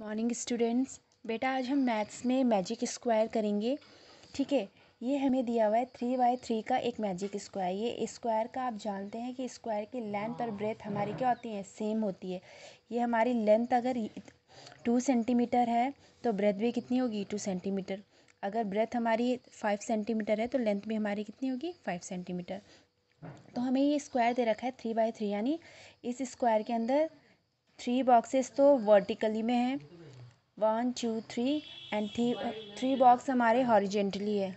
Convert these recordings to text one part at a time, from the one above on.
morning students बेटा आज हम मैथ्स में मैजिक स्क्वायर करेंगे ठीक है ये हमें दिया हुआ है थ्री बाई थ्री का एक मैजिक स्क्वायर ये स्क्वायर का आप जानते हैं कि स्क्वायर की लेंथ और ब्रेथ हमारी क्या होती है सेम होती है ये हमारी लेंथ अगर टू सेंटीमीटर है तो ब्रेथ भी कितनी होगी टू सेंटीमीटर अगर ब्रेथ हमारी फाइव सेंटीमीटर है तो लेंथ भी हमारी कितनी होगी फाइव सेंटीमीटर तो हमें ये स्क्वायर दे रखा है थ्री बाई थ्री यानी इस स्क्वायर के अंदर थ्री बॉक्सेस तो वर्टिकली में हैं one two three and three three box हमारे हॉरिजेंटली है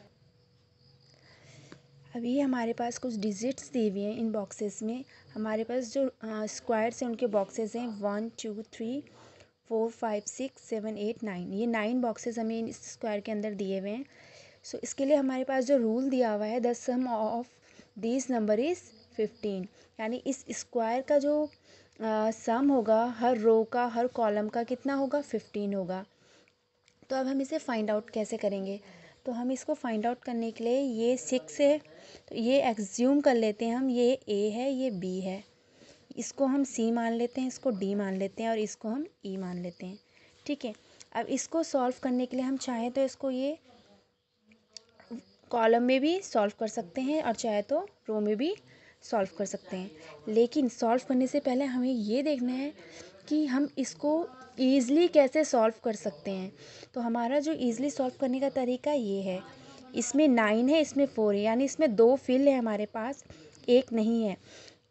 अभी हमारे पास कुछ डिजिट्स दी हुई हैं इन बॉक्सेस में हमारे पास जो स्क्वायर्स हैं उनके बॉक्सेस हैं one two three four five six seven eight nine ये नाइन बॉक्सेस हमें इन स्क्वायर के अंदर दिए हुए हैं सो so, इसके लिए हमारे पास जो रूल दिया हुआ है the sum of this number is fifteen यानी इस स्क्वायर का जो सम होगा हर रो का हर कॉलम का कितना होगा फिफ्टीन होगा तो अब हम इसे फाइंड आउट कैसे करेंगे तो हम इसको फाइंड आउट करने के लिए ये सिक्स है तो ये एक्ज्यूम कर लेते हैं हम ये ए है ये बी है इसको हम सी मान लेते हैं इसको डी मान लेते हैं और इसको हम ई e मान लेते हैं ठीक है अब इसको सॉल्व करने के लिए हम चाहें तो इसको ये कॉलम में भी सॉल्व कर सकते हैं और चाहे तो रो में भी सॉल्व कर सकते हैं लेकिन सॉल्व करने से पहले हमें ये देखना है कि हम इसको ईज़िली कैसे सॉल्व कर सकते हैं तो हमारा जो ईज़िली सॉल्व करने का तरीका ये है इसमें नाइन है इसमें फ़ोर है यानी इसमें दो फिल है हमारे पास एक नहीं है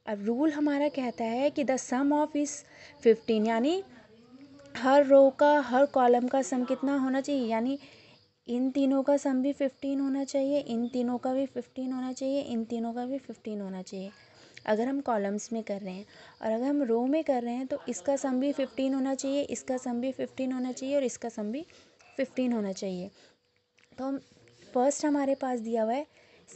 अब रूल हमारा कहता है कि द सम ऑफ इस फिफ्टीन यानी हर रो का हर कॉलम का सम कितना होना चाहिए यानी इन तीनों का सम भी फिफ्टीन होना चाहिए इन तीनों का भी फिफ्टीन होना चाहिए इन तीनों का भी फिफ्टीन होना चाहिए अगर हम कॉलम्स में कर रहे हैं और अगर हम रो में कर रहे हैं तो इसका सम भी फिफ्टीन होना चाहिए इसका सम भी फिफ्टीन होना चाहिए और इसका सम भी फिफ्टीन होना चाहिए तो हम फर्स्ट हमारे पास दिया हुआ है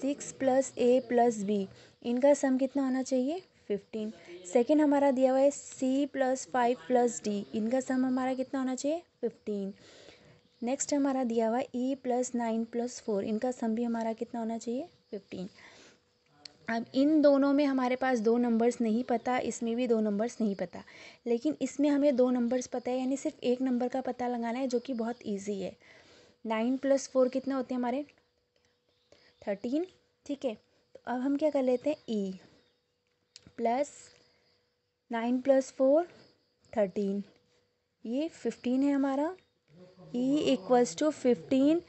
six plus A plus B इनका सम कितना होना चाहिए फिफ्टीन सेकेंड हमारा दिया हुआ है C plus five plus D इनका सम हमारा कितना होना चाहिए फिफ्टीन नेक्स्ट हमारा दिया हुआ E plus nine plus four इनका सम भी हमारा कितना होना चाहिए फिफ्टीन अब इन दोनों में हमारे पास दो नंबर्स नहीं पता इसमें भी दो नंबर्स नहीं पता लेकिन इसमें हमें दो नंबर्स पता है यानी सिर्फ एक नंबर का पता लगाना है जो कि बहुत ईजी है नाइन प्लस फोर कितने होते हैं हमारे थर्टीन ठीक है तो अब हम क्या कर लेते हैं E plus nine plus four thirteen ये फिफ्टीन है हमारा ई इक्वल्स टू फिफ्टीन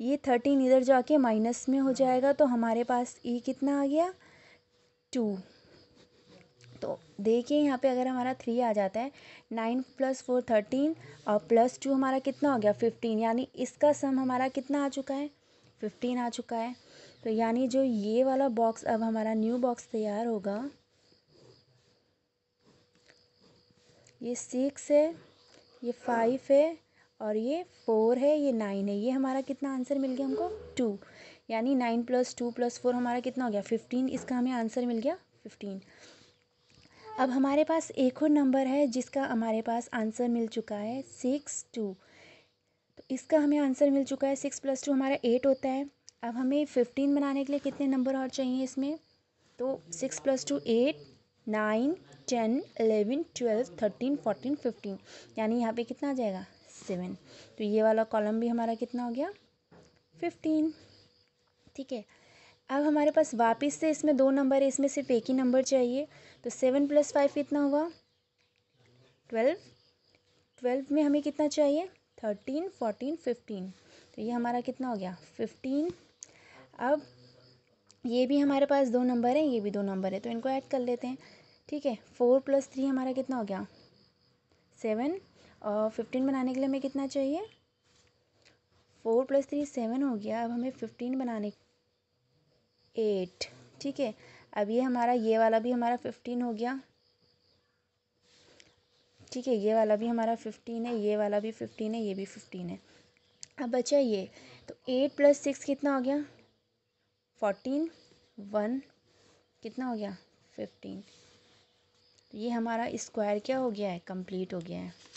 ये थर्टीन इधर जाके माइनस में हो जाएगा तो हमारे पास ई e कितना आ गया टू तो देखिए यहाँ पे अगर हमारा थ्री आ जाता है नाइन प्लस फोर थर्टीन और प्लस टू हमारा कितना हो गया फिफ्टीन यानी इसका सम हमारा कितना आ चुका है फिफ्टीन आ चुका है तो यानी जो ये वाला बॉक्स अब हमारा न्यू बॉक्स तैयार होगा ये सिक्स है ये फाइव है और ये फोर है ये नाइन है ये हमारा कितना आंसर मिल गया हमको टू यानी nine plus two plus four हमारा कितना हो गया फिफ्टीन इसका हमें आंसर मिल गया फिफ्टीन अब हमारे पास एक और नंबर है जिसका हमारे पास आंसर मिल चुका है सिक्स टू तो इसका हमें आंसर मिल चुका है सिक्स प्लस टू हमारा एट होता है अब हमें फिफ्टीन बनाने के लिए कितने नंबर और चाहिए इसमें तो six plus two eight nine ten eleven twelve thirteen fourteen fifteen यानी यहाँ पे कितना आ जाएगा सेवन तो ये वाला कॉलम भी हमारा कितना हो गया फिफ्टीन ठीक है अब हमारे पास वापस से इसमें दो नंबर है इसमें सिर्फ एक ही नंबर चाहिए तो सेवन प्लस फाइव कितना हुआ ट्वेल्व ट्वेल्व में हमें कितना चाहिए थर्टीन फोर्टीन फिफ्टीन तो ये हमारा कितना हो गया फिफ्टीन अब ये भी हमारे पास दो नंबर हैं ये भी दो नंबर है तो इनको ऐड कर लेते हैं ठीक है फोर प्लस थ्री हमारा कितना हो गया सेवन फिफ्टीन बनाने के लिए हमें कितना चाहिए फोर प्लस थ्री सेवन हो गया अब हमें फिफ्टीन बनाने एट ठीक है अब ये हमारा ये वाला भी हमारा फिफ्टीन हो गया ठीक है ये वाला भी हमारा फिफ्टीन है ये वाला भी फिफ्टीन है ये भी फिफ्टीन है अब बचा ये तो एट प्लस सिक्स कितना हो गया फोर्टीन वन कितना हो गया फिफ्टीन तो ये हमारा स्क्वायर क्या हो गया है कंप्लीट हो गया है